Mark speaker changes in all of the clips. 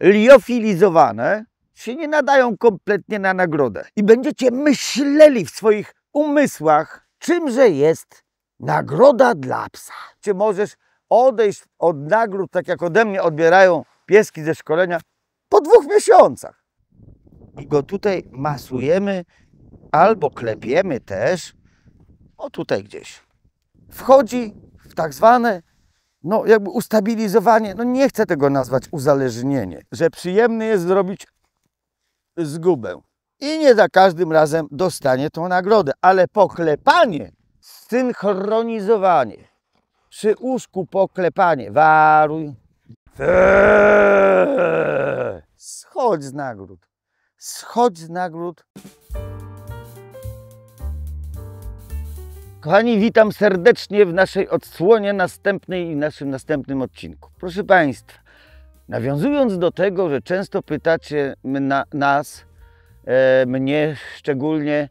Speaker 1: liofilizowane się nie nadają kompletnie na nagrodę. I będziecie myśleli w swoich umysłach, czymże jest nagroda dla psa. Czy możesz odejść od nagród, tak jak ode mnie odbierają pieski ze szkolenia, po dwóch miesiącach. I go tutaj masujemy albo klepiemy też, o tutaj gdzieś. Wchodzi w tak zwane no jakby ustabilizowanie, no nie chcę tego nazwać uzależnienie, że przyjemny jest zrobić zgubę. I nie za każdym razem dostanie tą nagrodę, ale poklepanie, synchronizowanie, przy łóżku poklepanie, waruj,
Speaker 2: eee,
Speaker 1: schodź z nagród, schodź z nagród. Kochani, witam serdecznie w naszej odsłonie następnej i naszym następnym odcinku. Proszę Państwa, nawiązując do tego, że często pytacie na, nas, e, mnie szczególnie,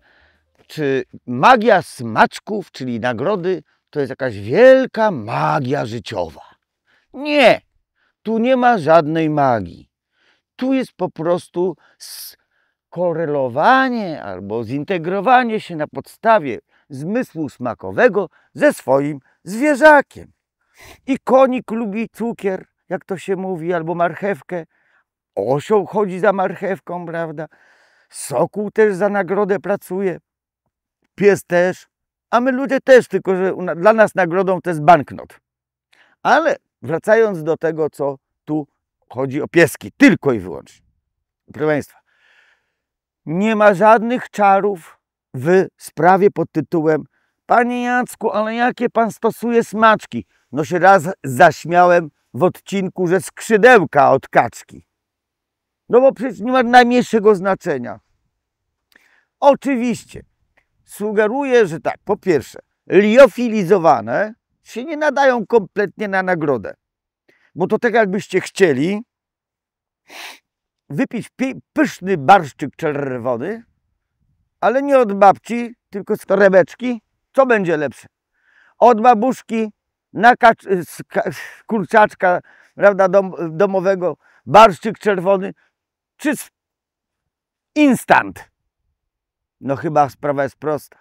Speaker 1: czy magia smaczków, czyli nagrody, to jest jakaś wielka magia życiowa. Nie, tu nie ma żadnej magii. Tu jest po prostu skorelowanie albo zintegrowanie się na podstawie zmysłu smakowego ze swoim zwierzakiem. I konik lubi cukier, jak to się mówi, albo marchewkę. Osioł chodzi za marchewką, prawda? Sokół też za nagrodę pracuje. Pies też. A my ludzie też, tylko że dla nas nagrodą to jest banknot. Ale wracając do tego, co tu chodzi o pieski, tylko i wyłącznie. Proszę Państwa, nie ma żadnych czarów, w sprawie pod tytułem Panie Jacku, ale jakie pan stosuje smaczki? No się raz zaśmiałem w odcinku, że skrzydełka od kaczki. No bo przecież nie ma najmniejszego znaczenia. Oczywiście sugeruję, że tak, po pierwsze, liofilizowane się nie nadają kompletnie na nagrodę. Bo to tak jakbyście chcieli wypić pyszny barszczyk czerwony, ale nie od babci, tylko z torebeczki, co będzie lepsze? Od babuszki na kurczaczka prawda, dom domowego, barszczyk czerwony, czy instant? No chyba sprawa jest prosta.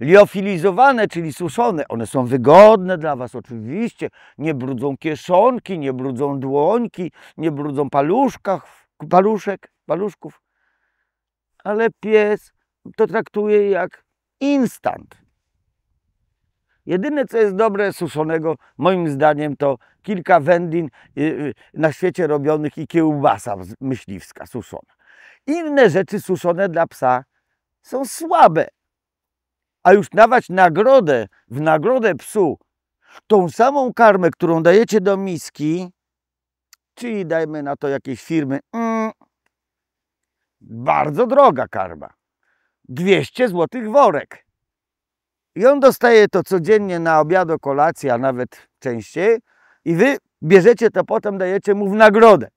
Speaker 1: Liofilizowane, czyli suszone, one są wygodne dla Was oczywiście, nie brudzą kieszonki, nie brudzą dłońki, nie brudzą paluszkach, paluszek, paluszków, ale pies to traktuję jak instant. Jedyne, co jest dobre suszonego, moim zdaniem, to kilka wędlin y, y, na świecie robionych i kiełbasa myśliwska suszona. Inne rzeczy suszone dla psa są słabe. A już dawać nagrodę, w nagrodę psu, tą samą karmę, którą dajecie do miski, czyli dajmy na to jakieś firmy, mm, bardzo droga karma. 200 zł worek. I on dostaje to codziennie na obiad, kolację, a nawet częściej. I wy bierzecie to potem, dajecie mu w nagrodę.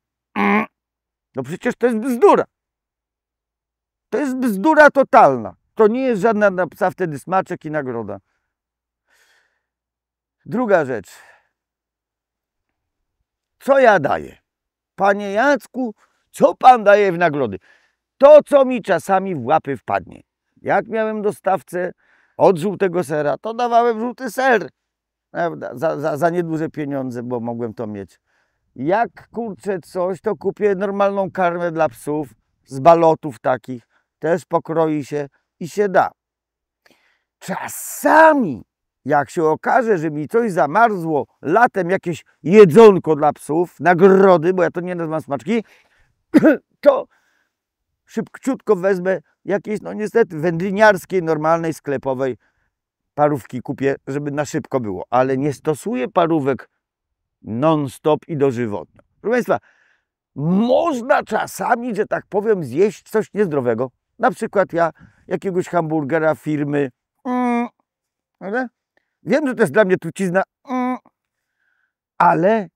Speaker 1: No przecież to jest bzdura. To jest bzdura totalna. To nie jest żadna dla psa wtedy smaczek i nagroda. Druga rzecz. Co ja daję? Panie Jacku, co pan daje w nagrody? To, co mi czasami w łapy wpadnie. Jak miałem dostawcę od żółtego sera, to dawałem żółty ser. Prawda? Za, za, za nieduże pieniądze, bo mogłem to mieć. Jak kurczę coś, to kupię normalną karmę dla psów z balotów takich. Też pokroi się i się da. Czasami, jak się okaże, że mi coś zamarzło latem, jakieś jedzonko dla psów, nagrody, bo ja to nie nazywam smaczki, to szybciutko wezmę jakiejś, no niestety, wędliniarskiej, normalnej, sklepowej parówki kupię, żeby na szybko było. Ale nie stosuję parówek non-stop i dożywotnio. Proszę Państwa, można czasami, że tak powiem, zjeść coś niezdrowego. Na przykład ja jakiegoś hamburgera firmy, mm, ale wiem, że to jest dla mnie trucizna, mm, ale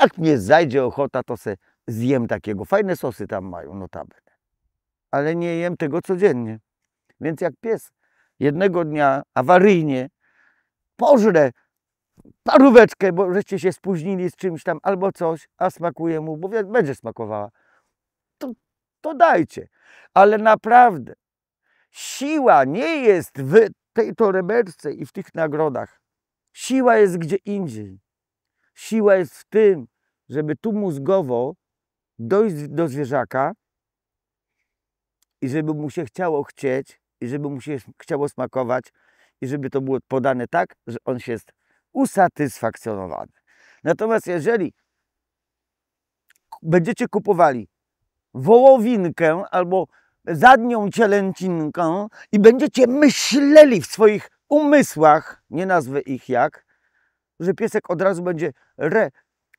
Speaker 1: jak mnie zajdzie ochota, to se zjem takiego. Fajne sosy tam mają, notabene. Ale nie jem tego codziennie. Więc jak pies jednego dnia awaryjnie pożre paróweczkę, bo żeście się spóźnili z czymś tam albo coś, a smakuje mu, bo będzie smakowała, to, to dajcie. Ale naprawdę siła nie jest w tej torebeczce i w tych nagrodach. Siła jest gdzie indziej. Siła jest w tym, żeby tu mózgowo dojść do zwierzaka i żeby mu się chciało chcieć, i żeby mu się chciało smakować, i żeby to było podane tak, że on się jest usatysfakcjonowany. Natomiast jeżeli będziecie kupowali wołowinkę albo zadnią cielęcinkę i będziecie myśleli w swoich umysłach, nie nazwę ich jak, że piesek od razu będzie re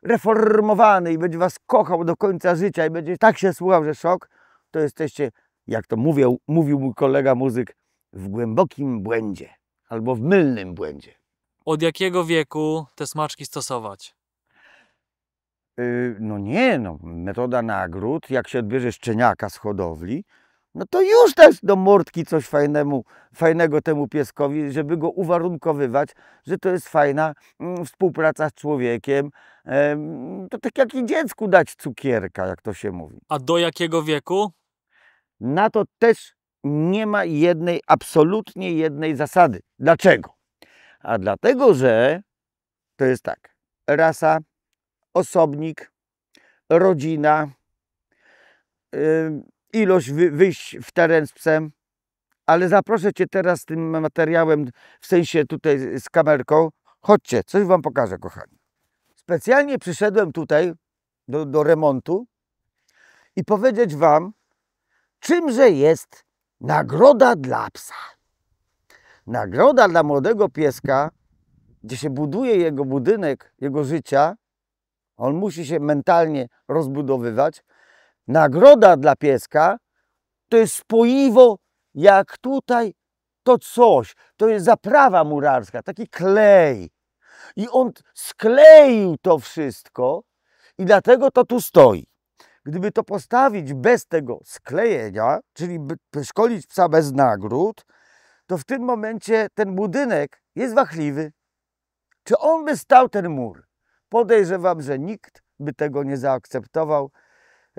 Speaker 1: reformowany i będzie was kochał do końca życia i będzie tak się słuchał, że szok, to jesteście, jak to mówię, mówił mój kolega muzyk, w głębokim błędzie albo w mylnym błędzie.
Speaker 2: Od jakiego wieku te smaczki stosować?
Speaker 1: Yy, no nie, no, metoda nagród, jak się odbierze szczeniaka z hodowli, no to już też do mordki coś fajnemu, fajnego temu pieskowi, żeby go uwarunkowywać, że to jest fajna mm, współpraca z człowiekiem. to tak jak i dziecku dać cukierka, jak to się mówi.
Speaker 2: A do jakiego wieku?
Speaker 1: Na to też nie ma jednej, absolutnie jednej zasady. Dlaczego? A dlatego, że to jest tak. Rasa, osobnik, rodzina, ilość wy, wyjść w teren z psem, ale zaproszę Cię teraz tym materiałem, w sensie tutaj z kamerką. Chodźcie, coś Wam pokażę, kochani. Specjalnie przyszedłem tutaj do, do remontu i powiedzieć Wam, czymże jest nagroda dla psa. Nagroda dla młodego pieska, gdzie się buduje jego budynek, jego życia, on musi się mentalnie rozbudowywać, Nagroda dla pieska to jest spoiwo, jak tutaj to coś. To jest zaprawa murarska, taki klej. I on skleił to wszystko i dlatego to tu stoi. Gdyby to postawić bez tego sklejenia, czyli szkolić psa bez nagród, to w tym momencie ten budynek jest wachliwy. Czy on by stał ten mur? Podejrzewam, że nikt by tego nie zaakceptował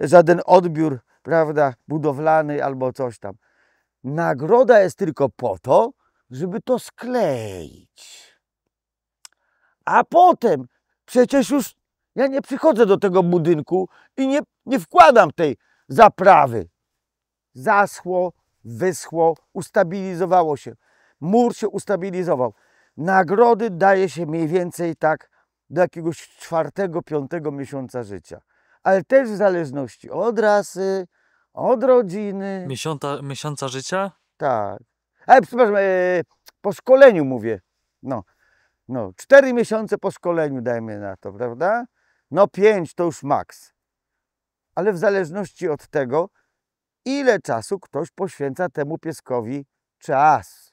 Speaker 1: żaden odbiór, prawda, budowlany albo coś tam. Nagroda jest tylko po to, żeby to skleić. A potem przecież już ja nie przychodzę do tego budynku i nie, nie wkładam tej zaprawy. Zaschło, wyschło, ustabilizowało się. Mur się ustabilizował. Nagrody daje się mniej więcej tak do jakiegoś czwartego, piątego miesiąca życia ale też w zależności od rasy, od rodziny.
Speaker 2: Miesiąta, miesiąca życia?
Speaker 1: Tak. Ale przepraszam, e, po szkoleniu mówię. No, no, cztery miesiące po szkoleniu dajmy na to, prawda? No pięć to już maks. Ale w zależności od tego, ile czasu ktoś poświęca temu pieskowi czas.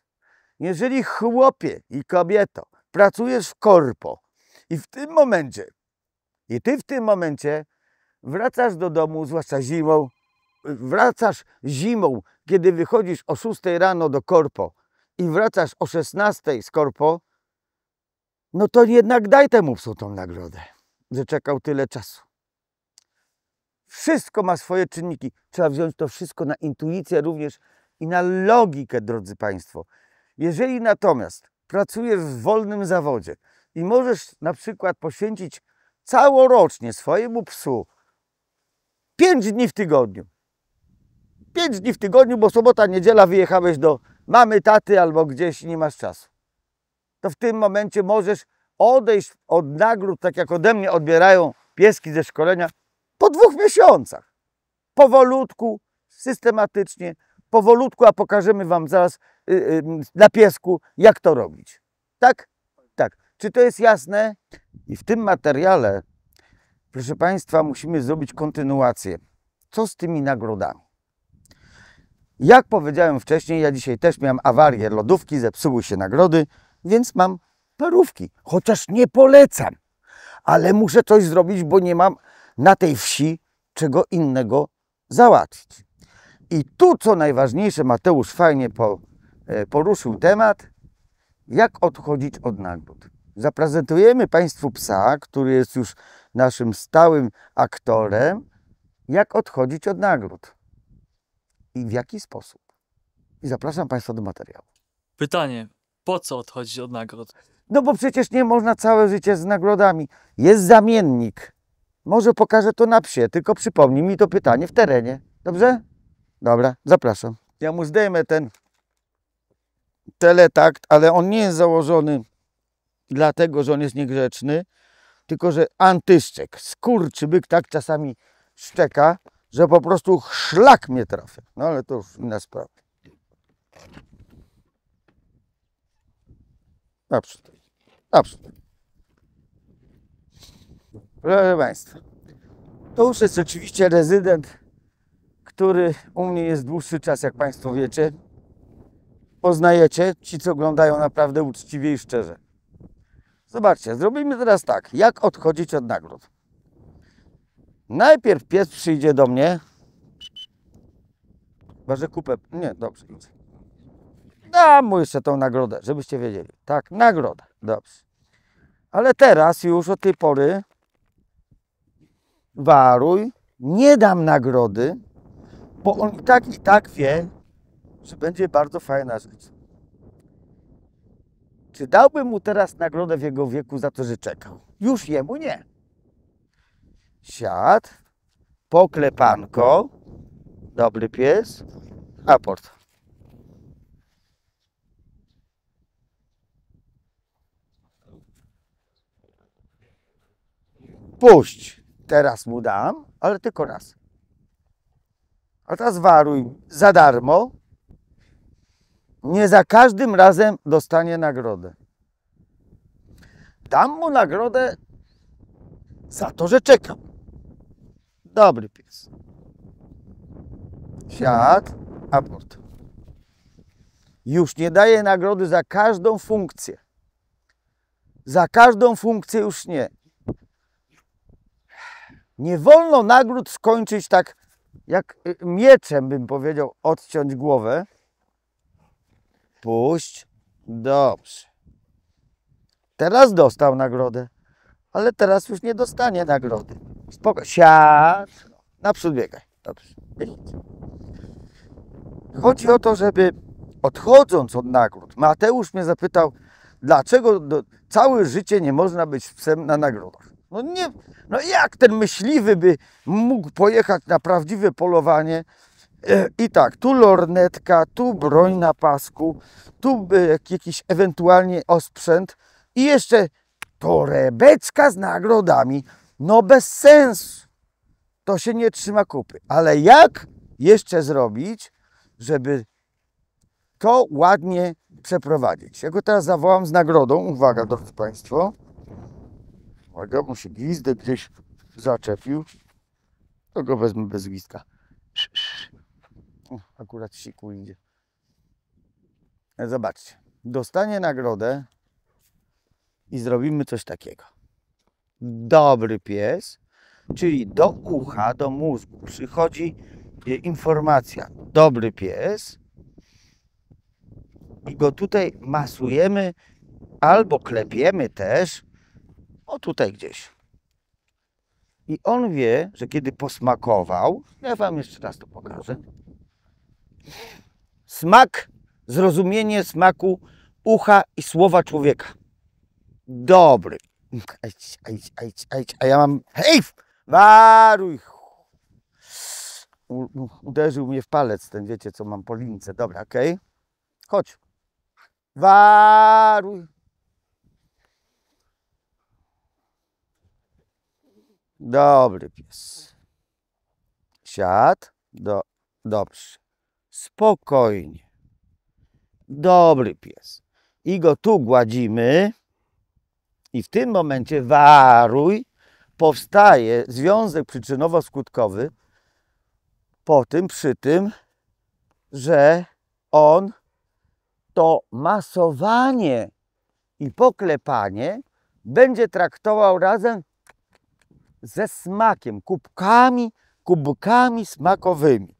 Speaker 1: Jeżeli chłopie i kobieto pracujesz w korpo i w tym momencie, i ty w tym momencie wracasz do domu, zwłaszcza zimą, wracasz zimą, kiedy wychodzisz o 6 rano do korpo i wracasz o 16 z korpo, no to jednak daj temu psu tą nagrodę, że czekał tyle czasu. Wszystko ma swoje czynniki. Trzeba wziąć to wszystko na intuicję również i na logikę, drodzy Państwo. Jeżeli natomiast pracujesz w wolnym zawodzie i możesz na przykład poświęcić całorocznie swojemu psu pięć dni w tygodniu. pięć dni w tygodniu, bo sobota, niedziela wyjechałeś do mamy, taty albo gdzieś i nie masz czasu. To w tym momencie możesz odejść od nagród, tak jak ode mnie odbierają pieski ze szkolenia, po dwóch miesiącach. Powolutku, systematycznie, powolutku, a pokażemy Wam zaraz yy, yy, na piesku, jak to robić. Tak? Tak. Czy to jest jasne? I w tym materiale Proszę Państwa, musimy zrobić kontynuację. Co z tymi nagrodami? Jak powiedziałem wcześniej, ja dzisiaj też miałem awarię lodówki, zepsuły się nagrody, więc mam parówki. Chociaż nie polecam, ale muszę coś zrobić, bo nie mam na tej wsi czego innego załatwić. I tu, co najważniejsze, Mateusz fajnie po, e, poruszył temat, jak odchodzić od nagród. Zaprezentujemy Państwu psa, który jest już naszym stałym aktorem, mhm. jak odchodzić od nagród i w jaki sposób. I zapraszam Państwa do materiału.
Speaker 2: Pytanie, po co odchodzić od nagród?
Speaker 1: No bo przecież nie można całe życie z nagrodami. Jest zamiennik. Może pokażę to na psie, tylko przypomnij mi to pytanie w terenie. Dobrze? Dobra, zapraszam. Ja mu zdejmę ten teletakt, ale on nie jest założony dlatego, że on jest niegrzeczny, tylko że antyszczek, skurczybyk tak czasami szczeka, że po prostu szlak mnie trafia. No ale to już inna sprawa. Naprzód. Naprzód. Proszę Państwa, to już jest oczywiście rezydent, który u mnie jest dłuższy czas, jak Państwo wiecie. Poznajecie, ci co oglądają naprawdę uczciwie i szczerze. Zobaczcie, zrobimy teraz tak. Jak odchodzić od nagród? Najpierw pies przyjdzie do mnie. Chyba, że kupę... Nie, dobrze, idź. Dam mu jeszcze tą nagrodę, żebyście wiedzieli. Tak, nagrodę. Dobrze. Ale teraz już od tej pory waruj, nie dam nagrody, bo on i tak, i tak wie, że będzie bardzo fajna rzecz czy dałbym mu teraz nagrodę w jego wieku za to, że czekał? Już jemu nie. Siad, poklepanko, dobry pies, aport. Puść, teraz mu dam, ale tylko raz. A teraz waruj za darmo, nie za każdym razem dostanie nagrodę. Dam mu nagrodę za to, że czekam. Dobry pies. Siad, abort. Już nie daje nagrody za każdą funkcję. Za każdą funkcję już nie. Nie wolno nagród skończyć tak, jak mieczem bym powiedział, odciąć głowę. Puść. Dobrze. Teraz dostał nagrodę, ale teraz już nie dostanie nagrody. Spoko. Siad. Naprzód biegaj. Dobrze. Chodzi o to, żeby odchodząc od nagród, Mateusz mnie zapytał, dlaczego do, całe życie nie można być psem na nagrodach. No nie, no jak ten myśliwy by mógł pojechać na prawdziwe polowanie, E, I tak, tu lornetka, tu broń na pasku, tu e, jakiś ewentualnie osprzęt i jeszcze torebeczka z nagrodami. No bez sensu. To się nie trzyma kupy. Ale jak jeszcze zrobić, żeby to ładnie przeprowadzić? Ja go teraz zawołam z nagrodą. Uwaga, drodzy Państwo. Uwaga, mu się gwizdek gdzieś zaczepił. To go wezmę bez gwizdka. Sz, akurat siku idzie. E, zobaczcie. Dostanie nagrodę i zrobimy coś takiego. Dobry pies, czyli do ucha, do mózgu przychodzi e, informacja. Dobry pies. I go tutaj masujemy albo klepiemy też, o tutaj gdzieś. I on wie, że kiedy posmakował, ja Wam jeszcze raz to pokażę, Smak, zrozumienie smaku ucha i słowa człowieka. Dobry. Ajć, ajć, ajć, ajć, a ja mam... Hej! Waruj! uderzył mnie w palec ten, wiecie, co mam po lince. Dobra, okej. Okay. Chodź. Waruj. Dobry pies. Siad. Do, dobrze. Spokojnie. Dobry pies. I go tu gładzimy. I w tym momencie waruj, powstaje związek przyczynowo-skutkowy po tym, przy tym, że on to masowanie i poklepanie będzie traktował razem ze smakiem, kubkami, kubkami smakowymi.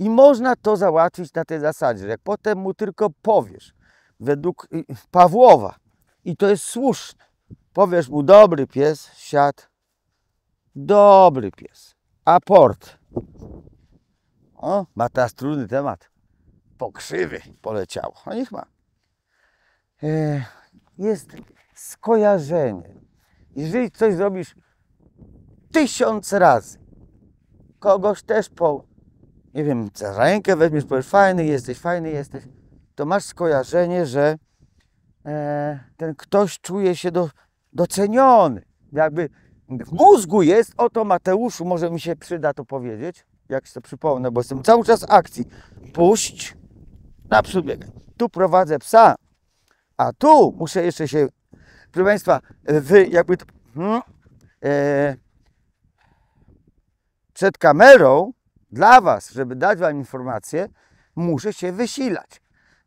Speaker 1: I można to załatwić na tej zasadzie, że jak potem mu tylko powiesz, według y, Pawłowa, i to jest słuszne, powiesz mu, dobry pies, siadł, dobry pies, aport. O, ma teraz trudny temat. Pokrzywy poleciało. A niech ma. E, jest skojarzenie. Jeżeli coś zrobisz tysiąc razy, kogoś też po nie wiem, za rękę weźmiesz, powiesz fajny jesteś, fajny jesteś, to masz skojarzenie, że e, ten ktoś czuje się do, doceniony. Jakby w mózgu jest, oto Mateuszu, może mi się przyda to powiedzieć, jak się to przypomnę, bo jestem cały czas akcji. Puść, naprzód biegaj. Tu prowadzę psa, a tu muszę jeszcze się, proszę Państwa, wy jakby to, hmm, e, przed kamerą dla Was, żeby dać Wam informację, muszę się wysilać.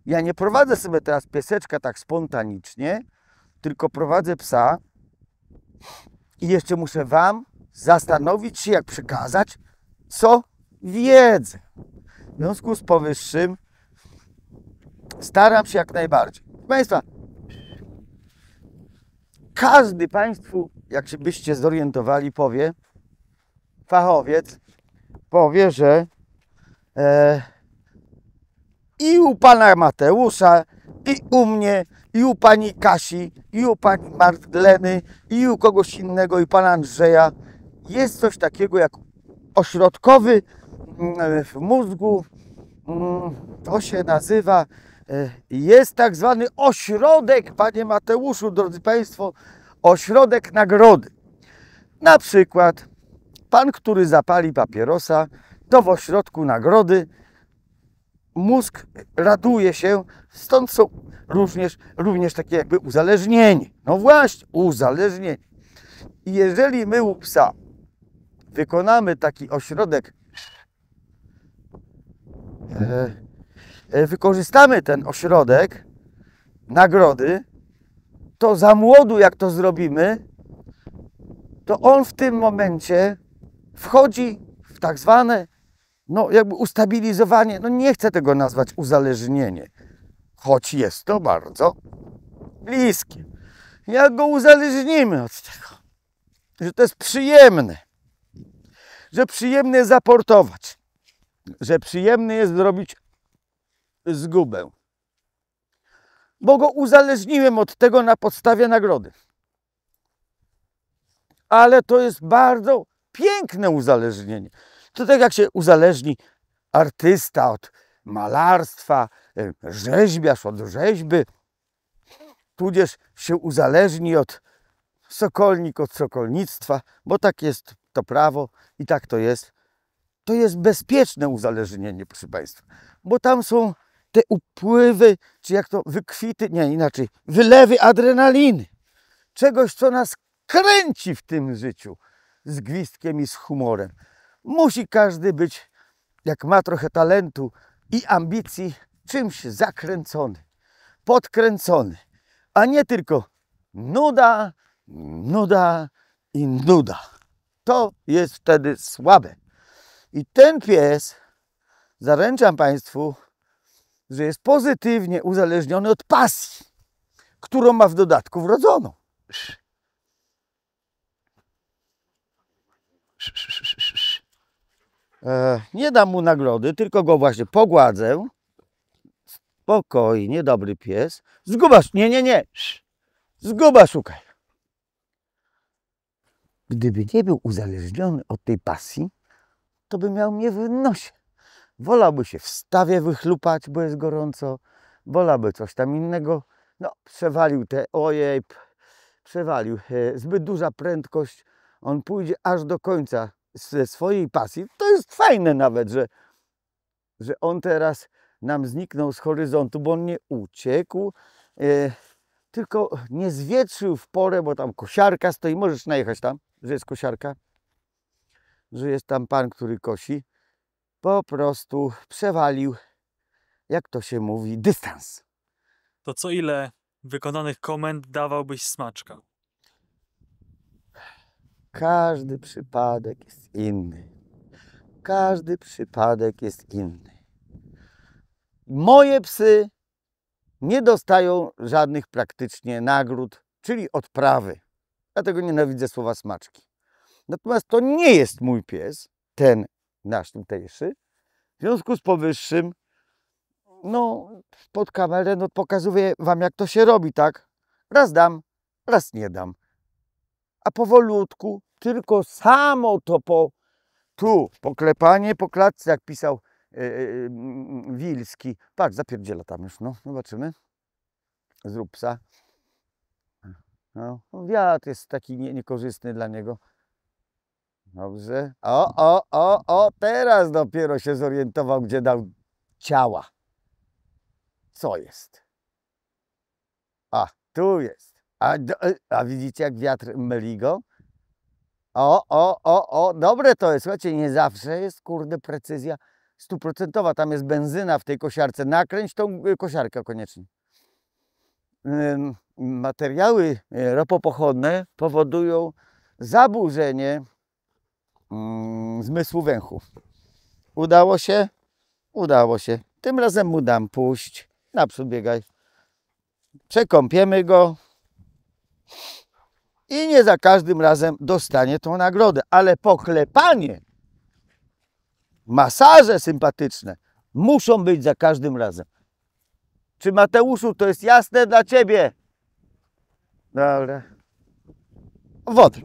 Speaker 1: Ja nie prowadzę sobie teraz pieseczka tak spontanicznie, tylko prowadzę psa i jeszcze muszę Wam zastanowić się, jak przekazać, co wiedzę. W związku z powyższym staram się jak najbardziej. Proszę Państwa, każdy Państwu, jak się byście zorientowali, powie, fachowiec powie, że e, i u pana Mateusza, i u mnie, i u pani Kasi, i u pani Martleny, i u kogoś innego, i pana Andrzeja jest coś takiego jak ośrodkowy mm, w mózgu. Mm, to się nazywa, e, jest tak zwany ośrodek, panie Mateuszu, drodzy państwo, ośrodek nagrody. Na przykład Pan, który zapali papierosa, to w ośrodku nagrody mózg raduje się, stąd są również, również takie jakby uzależnienie. No właśnie, uzależnienie. I jeżeli my u psa wykonamy taki ośrodek, e, e, wykorzystamy ten ośrodek nagrody, to za młodu jak to zrobimy, to on w tym momencie wchodzi w tak zwane, no jakby ustabilizowanie, no nie chcę tego nazwać uzależnienie, choć jest to bardzo bliskie. Jak go uzależnimy od tego, że to jest przyjemne, że przyjemne jest zaportować, że przyjemne jest zrobić zgubę, bo go uzależniłem od tego na podstawie nagrody. Ale to jest bardzo piękne uzależnienie. To tak jak się uzależni artysta od malarstwa, rzeźbiarz od rzeźby, tudzież się uzależni od sokolnik, od sokolnictwa, bo tak jest to prawo i tak to jest. To jest bezpieczne uzależnienie, proszę Państwa, bo tam są te upływy, czy jak to wykwity, nie inaczej, wylewy adrenaliny, czegoś, co nas kręci w tym życiu z gwizdkiem i z humorem. Musi każdy być, jak ma trochę talentu i ambicji, czymś zakręcony, podkręcony, a nie tylko nuda, nuda i nuda. To jest wtedy słabe. I ten pies, zaręczam Państwu, że jest pozytywnie uzależniony od pasji, którą ma w dodatku wrodzoną. E, nie dam mu nagrody, tylko go właśnie pogładzę. Spokojnie, dobry pies. Zguba, nie, nie, nie. Zguba szukaj. Gdyby nie był uzależniony od tej pasji, to by miał mnie w nosie. Wolałby się w stawie wychlupać, bo jest gorąco. Wolałby coś tam innego. No, przewalił te, ojej, przewalił. E, zbyt duża prędkość on pójdzie aż do końca ze swojej pasji. To jest fajne nawet, że, że on teraz nam zniknął z horyzontu, bo on nie uciekł, e, tylko nie zwietrzył w porę, bo tam kosiarka stoi. Możesz najechać tam, że jest kosiarka, że jest tam pan, który kosi. Po prostu przewalił, jak to się mówi, dystans.
Speaker 2: To co ile wykonanych komend dawałbyś smaczka?
Speaker 1: Każdy przypadek jest inny. Każdy przypadek jest inny. Moje psy nie dostają żadnych praktycznie nagród, czyli odprawy. Dlatego nienawidzę słowa smaczki. Natomiast to nie jest mój pies, ten nasz tutejszy. W związku z powyższym, no, pod kamerę no, pokazuję Wam, jak to się robi, tak? Raz dam, raz nie dam a powolutku, tylko samo to po, tu, poklepanie po klatce, jak pisał yy, yy, Wilski. Patrz, zapierdziela tam już, no, zobaczymy. Zrób psa. No, wiatr jest taki nie, niekorzystny dla niego. Dobrze. O, o, o, o, teraz dopiero się zorientował, gdzie dał ciała. Co jest? A, tu jest. A, e, a widzicie, jak wiatr myli go? O, o, o, o, dobre to jest. Słuchajcie, nie zawsze jest, kurde, precyzja stuprocentowa. Tam jest benzyna w tej kosiarce. Nakręć tą e, kosiarkę koniecznie. Materiały e, ropopochodne powodują zaburzenie mm, zmysłu węchów. Udało się? Udało się. Tym razem mu dam puść. Naprzód biegaj. Przekąpiemy go i nie za każdym razem dostanie tą nagrodę. Ale poklepanie, masaże sympatyczne muszą być za każdym razem. Czy Mateuszu to jest jasne dla Ciebie? Dobra. No, Wody.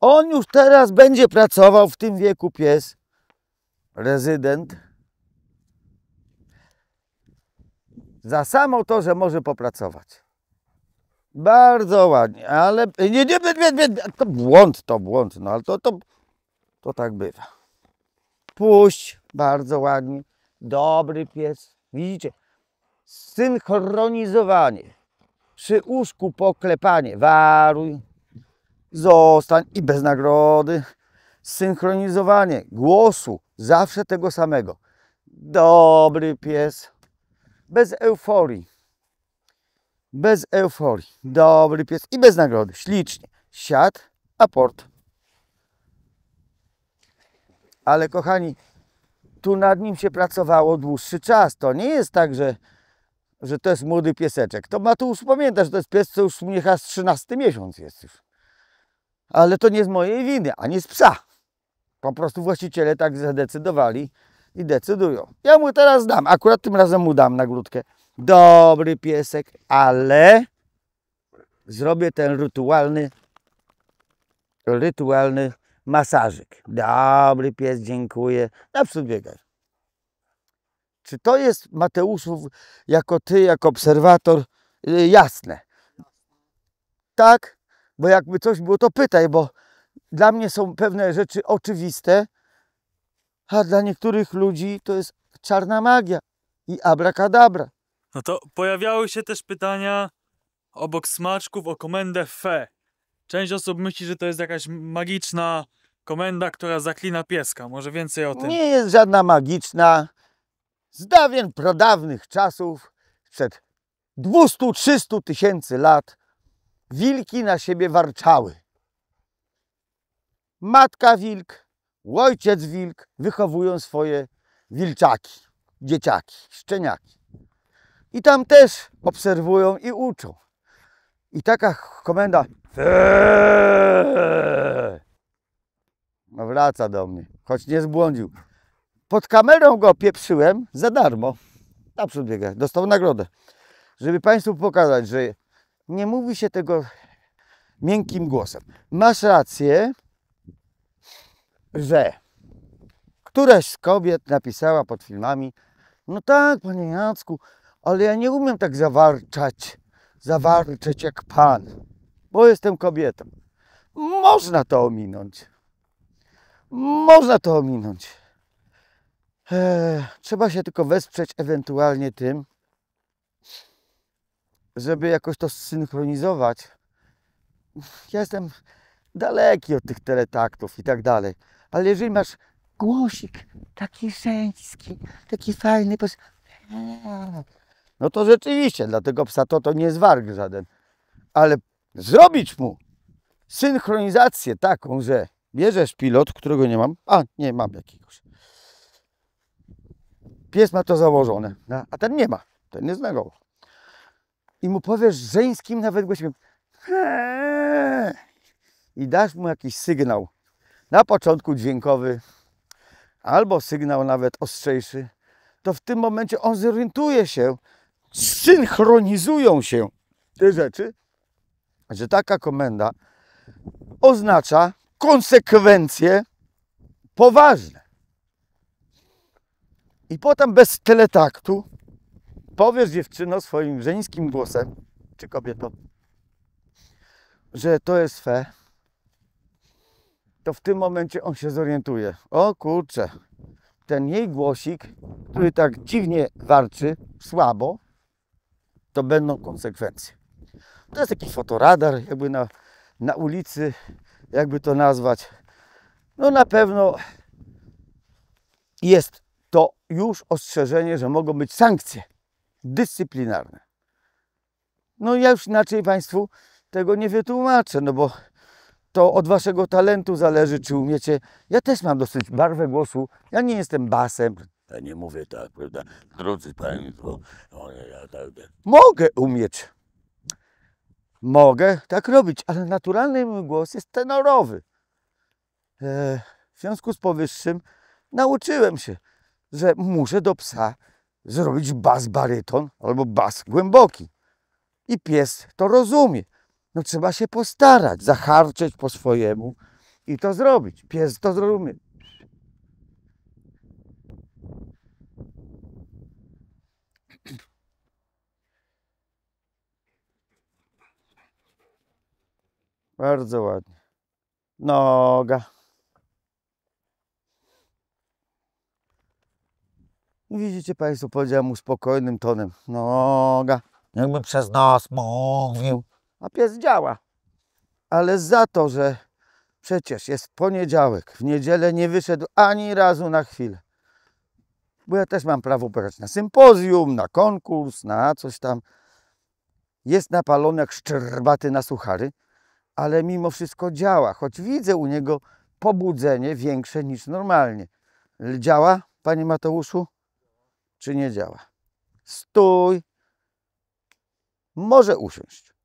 Speaker 1: On już teraz będzie pracował w tym wieku pies rezydent, za samo to, że może popracować. Bardzo ładnie, ale nie, nie, nie, nie, to błąd, to błąd, no ale to, to, to tak bywa. Puść, bardzo ładnie, dobry pies. Widzicie, synchronizowanie, przy łóżku poklepanie, waruj, zostań i bez nagrody synchronizowanie głosu, zawsze tego samego. Dobry pies, bez euforii, bez euforii, dobry pies i bez nagrody, ślicznie. Siad, aport. Ale kochani, tu nad nim się pracowało dłuższy czas. To nie jest tak, że, że to jest młody pieseczek. To ma tu pamięta, że to jest pies, co już niech aż 13 miesiąc jest już. Ale to nie z mojej winy, ani z psa. Po prostu właściciele tak zadecydowali i decydują. Ja mu teraz dam, akurat tym razem mu dam nagródkę. Dobry piesek, ale zrobię ten rytualny, rytualny masażyk. Dobry pies, dziękuję. Naprzód biegaj. Czy to jest Mateuszów, jako ty, jako obserwator, y, jasne? Tak, bo jakby coś było, to pytaj, bo dla mnie są pewne rzeczy oczywiste, a dla niektórych ludzi to jest czarna magia i abracadabra.
Speaker 2: No to pojawiały się też pytania obok smaczków o komendę fe. Część osób myśli, że to jest jakaś magiczna komenda, która zaklina pieska. Może więcej o tym. Nie jest
Speaker 1: żadna magiczna. Z dawien prodawnych czasów, przed 200-300 tysięcy lat, wilki na siebie warczały matka wilk, ojciec wilk wychowują swoje wilczaki, dzieciaki, szczeniaki. I tam też obserwują i uczą. I taka komenda eee! wraca do mnie, choć nie zbłądził. Pod kamerą go pieprzyłem za darmo. Naprzód biega, dostał nagrodę. Żeby Państwu pokazać, że nie mówi się tego miękkim głosem. Masz rację, że któraś z kobiet napisała pod filmami no tak, panie Jacku, ale ja nie umiem tak zawarczać, zawarczać jak pan, bo jestem kobietą. Można to ominąć. Można to ominąć. Eee, trzeba się tylko wesprzeć ewentualnie tym, żeby jakoś to zsynchronizować. Ja jestem daleki od tych teletaktów i tak dalej ale jeżeli masz głosik taki żeński, taki fajny, pos... Eee". no to rzeczywiście dla tego psa to, to nie jest warg żaden. Ale zrobić mu synchronizację taką, że bierzesz pilot, którego nie mam, a nie, mam jakiegoś. Pies ma to założone, no, a ten nie ma, ten nie znagował. I mu powiesz żeńskim nawet głosem eee". i dasz mu jakiś sygnał, na początku dźwiękowy albo sygnał nawet ostrzejszy, to w tym momencie on zorientuje się, synchronizują się te rzeczy, że taka komenda oznacza konsekwencje poważne. I potem bez teletaktu powiesz dziewczyno swoim żeńskim głosem, czy kobietom, że to jest fe, to w tym momencie on się zorientuje. O kurczę, ten jej głosik, który tak dziwnie warczy, słabo, to będą konsekwencje. To jest taki fotoradar, jakby na, na ulicy, jakby to nazwać. No na pewno jest to już ostrzeżenie, że mogą być sankcje dyscyplinarne. No ja już inaczej Państwu tego nie wytłumaczę, no bo to od waszego talentu zależy, czy umiecie. Ja też mam dosyć barwę głosu. Ja nie jestem basem. Ja nie mówię tak, prawda? Drodzy Państwo, ja tak... Mogę umieć. Mogę tak robić, ale naturalny mój głos jest tenorowy. E, w związku z powyższym nauczyłem się, że muszę do psa zrobić bas baryton albo bas głęboki. I pies to rozumie. No trzeba się postarać, zaharczeć po swojemu i to zrobić. Pies to zrozumie. Bardzo ładnie. Noga. Widzicie Państwo, powiedziałem mu spokojnym tonem. Noga. Jakby przez nas mówił a pies działa. Ale za to, że przecież jest poniedziałek, w niedzielę nie wyszedł ani razu na chwilę. Bo ja też mam prawo pojechać na sympozjum, na konkurs, na coś tam. Jest napalony jak szczerbaty na suchary, ale mimo wszystko działa, choć widzę u niego pobudzenie większe niż normalnie. Działa, panie Mateuszu, czy nie działa? Stój. Może usiąść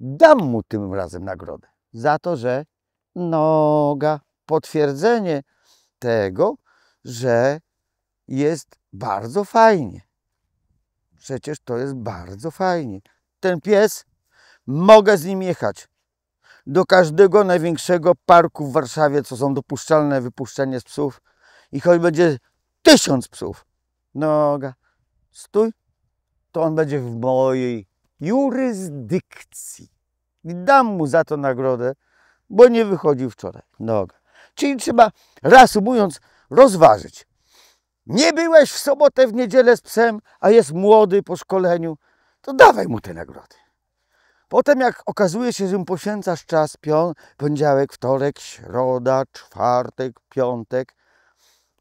Speaker 1: dam mu tym razem nagrodę za to, że noga, potwierdzenie tego, że jest bardzo fajnie. Przecież to jest bardzo fajnie. Ten pies, mogę z nim jechać do każdego największego parku w Warszawie, co są dopuszczalne wypuszczenie z psów i choć będzie tysiąc psów, noga, stój, to on będzie w mojej jurysdykcji. I dam mu za to nagrodę, bo nie wychodził wczoraj. Noga. Czyli trzeba, reasumując, rozważyć. Nie byłeś w sobotę, w niedzielę z psem, a jest młody po szkoleniu, to dawaj mu te nagrody. Potem jak okazuje się, że mu poświęcasz czas, pią, poniedziałek, wtorek, środa, czwartek, piątek,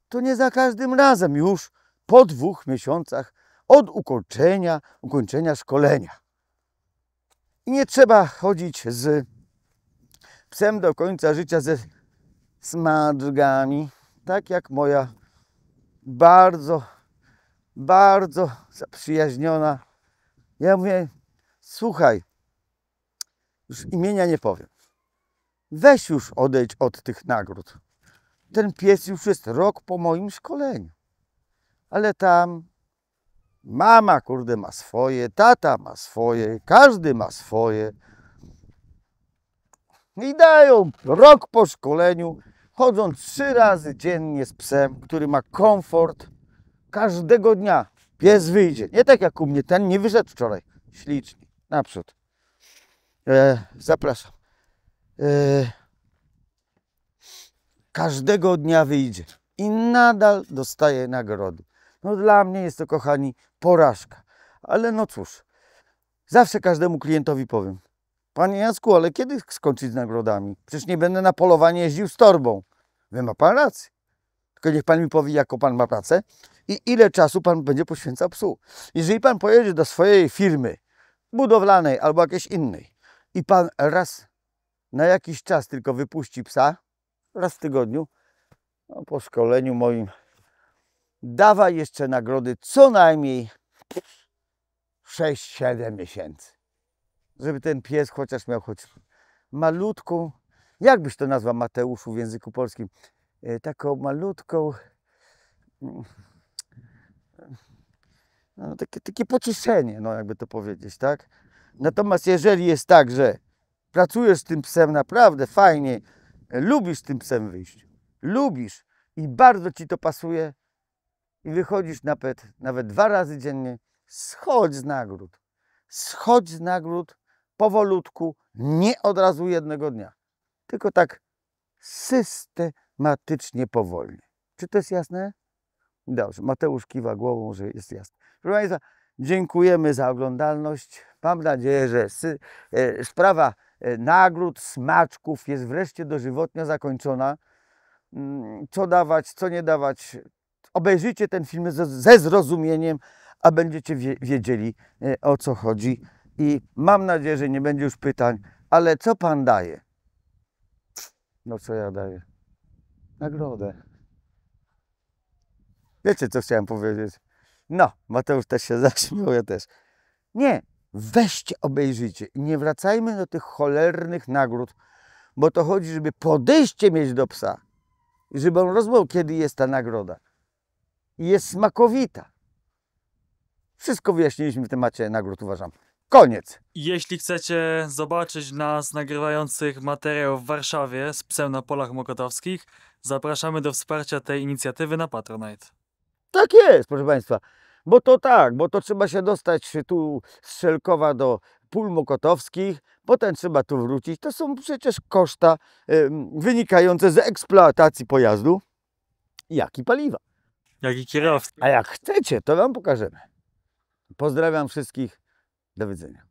Speaker 1: to nie za każdym razem już po dwóch miesiącach od ukończenia, ukończenia szkolenia. I nie trzeba chodzić z psem do końca życia ze smadrgami, tak jak moja bardzo, bardzo zaprzyjaźniona. Ja mówię, słuchaj, już imienia nie powiem. Weź już odejdź od tych nagród. Ten pies już jest rok po moim szkoleniu. Ale tam Mama, kurde, ma swoje, tata ma swoje, każdy ma swoje. I dają rok po szkoleniu, chodzą trzy razy dziennie z psem, który ma komfort każdego dnia. Pies wyjdzie. Nie tak jak u mnie, ten nie wyszedł wczoraj. Ślicznie. Naprzód. E, zapraszam. E, każdego dnia wyjdzie i nadal dostaje nagrody. No dla mnie jest to, kochani, porażka. Ale no cóż, zawsze każdemu klientowi powiem. Panie Jacku, ale kiedy skończyć z nagrodami? Przecież nie będę na polowanie jeździł z torbą. Wy ma pan rację. Tylko niech pan mi powie, jaką pan ma pracę i ile czasu pan będzie poświęcał psu. Jeżeli pan pojedzie do swojej firmy budowlanej albo jakiejś innej i pan raz na jakiś czas tylko wypuści psa, raz w tygodniu, no, po szkoleniu moim dawa jeszcze nagrody co najmniej 6-7 miesięcy. Żeby ten pies chociaż miał choć malutką, jakbyś to nazwał Mateuszu w języku polskim, e, taką malutką, no, takie, takie pocieszenie, no jakby to powiedzieć, tak? Natomiast jeżeli jest tak, że pracujesz z tym psem naprawdę fajnie, lubisz z tym psem wyjść, lubisz i bardzo ci to pasuje, i wychodzisz nawet nawet dwa razy dziennie, schodź z nagród. Schodź z nagród powolutku, nie od razu jednego dnia, tylko tak systematycznie, powolnie. Czy to jest jasne? Dobrze, Mateusz kiwa głową, że jest jasne. Proszę Państwa, dziękujemy za oglądalność. Mam nadzieję, że e, sprawa e, nagród, smaczków jest wreszcie dożywotnia zakończona. Mm, co dawać, co nie dawać, obejrzyjcie ten film ze, ze zrozumieniem, a będziecie wie, wiedzieli e, o co chodzi. I mam nadzieję, że nie będzie już pytań, ale co Pan daje? No co ja daję? Nagrodę. Wiecie, co chciałem powiedzieć? No, Mateusz też się zaśmiał, ja też. Nie, weźcie, obejrzyjcie. Nie wracajmy do tych cholernych nagród, bo to chodzi, żeby podejście mieć do psa żeby on rozmawiał, kiedy jest ta nagroda i jest smakowita. Wszystko wyjaśniliśmy w temacie nagród, uważam. Koniec.
Speaker 2: Jeśli chcecie zobaczyć nas nagrywających materiał w Warszawie z psem na polach mokotowskich, zapraszamy do wsparcia tej inicjatywy na Patronite.
Speaker 1: Tak jest, proszę Państwa. Bo to tak, bo to trzeba się dostać tu z Szelkowa do pól mokotowskich, potem trzeba tu wrócić. To są przecież koszta y, wynikające z eksploatacji pojazdu, jak i paliwa. Jak i kierowcy. A jak chcecie, to wam pokażemy. Pozdrawiam wszystkich. Do widzenia.